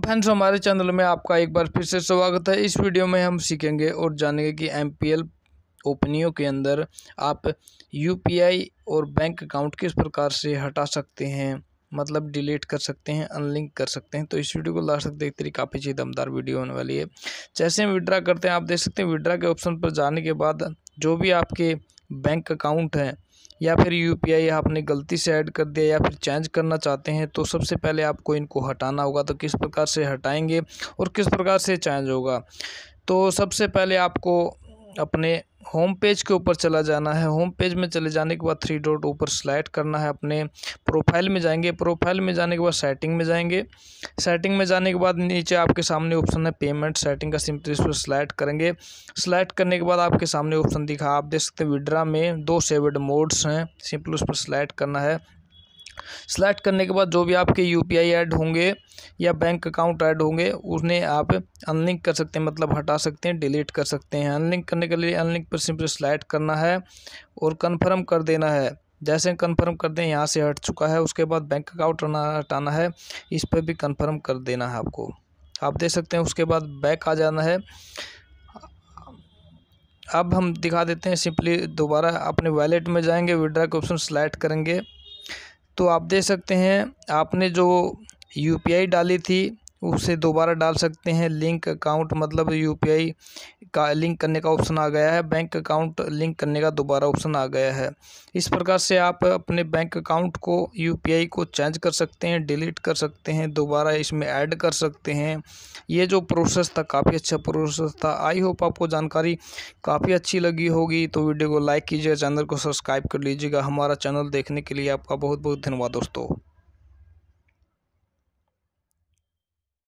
friends हमारे channel में आपका एक बार फिर से स्वागत है इस वीडियो में हम सीखेंगे और जानेंगे कि एम पी एल ओपनियों के अंदर आप यू पी आई और बैंक अकाउंट किस प्रकार से हटा सकते हैं मतलब डिलीट कर सकते हैं अनलिंक कर सकते हैं तो इस वीडियो को लास्ट तक देखते रहिए काफ़ी चीज दमदार वीडियो होने वाली है जैसे हम विड्रा करते हैं आप देख सकते हैं विड्रा के ऑप्शन पर जाने के बाद जो भी आपके बैंक अकाउंट है या फिर यू पी आई आपने गलती से ऐड कर दिया या फिर चेंज करना चाहते हैं तो सबसे पहले आपको इनको हटाना होगा तो किस प्रकार से हटाएंगे और किस प्रकार से चेंज होगा तो सबसे पहले आपको अपने होम पेज के ऊपर चला जाना है होम पेज में चले जाने के बाद थ्री डॉट ऊपर स्लाइड करना है अपने प्रोफाइल में जाएंगे प्रोफाइल में जाने के बाद सेटिंग में जाएंगे सेटिंग में जाने के बाद नीचे आपके सामने ऑप्शन है पेमेंट सेटिंग का सिंपली इस पर स्लाइड करेंगे स्लाइड करने के बाद आपके सामने ऑप्शन दिखा आप देख सकते हैं विड्रा में दो सेवेड मोड्स हैं सिंपल उस पर स्लाइड करना है सेलेक्ट करने के बाद जो भी आपके यू पी आई ऐड होंगे या बैंक अकाउंट ऐड होंगे उन्हें आप अनलिंक कर सकते हैं मतलब हटा सकते हैं डिलीट कर सकते हैं अनलिंक करने के लिए अनलिंक पर सिंपली सेलेक्ट करना है और कन्फर्म कर देना है जैसे कन्फर्म कर दें यहाँ से हट चुका है उसके बाद बैंक अकाउंट हटाना है इस पर भी कन्फर्म कर देना है आपको आप देख सकते हैं उसके बाद बैक आ जाना है अब हम दिखा देते हैं सिंपली दोबारा अपने वैलेट में जाएंगे विड्रा के ऑप्शन सेलेक्ट करेंगे तो आप देख सकते हैं आपने जो यू पी आई डाली थी उसे दोबारा डाल सकते हैं लिंक अकाउंट मतलब यूपीआई का लिंक करने का ऑप्शन आ गया है बैंक अकाउंट लिंक करने का दोबारा ऑप्शन आ गया है इस प्रकार से आप अपने बैंक अकाउंट को यूपीआई को चेंज कर सकते हैं डिलीट कर सकते हैं दोबारा इसमें ऐड कर सकते हैं ये जो प्रोसेस था काफ़ी अच्छा प्रोसेस था आई होप आपको जानकारी काफ़ी अच्छी लगी होगी तो वीडियो को लाइक कीजिएगा चैनल को सब्सक्राइब कर लीजिएगा हमारा चैनल देखने के लिए आपका बहुत बहुत धन्यवाद दोस्तों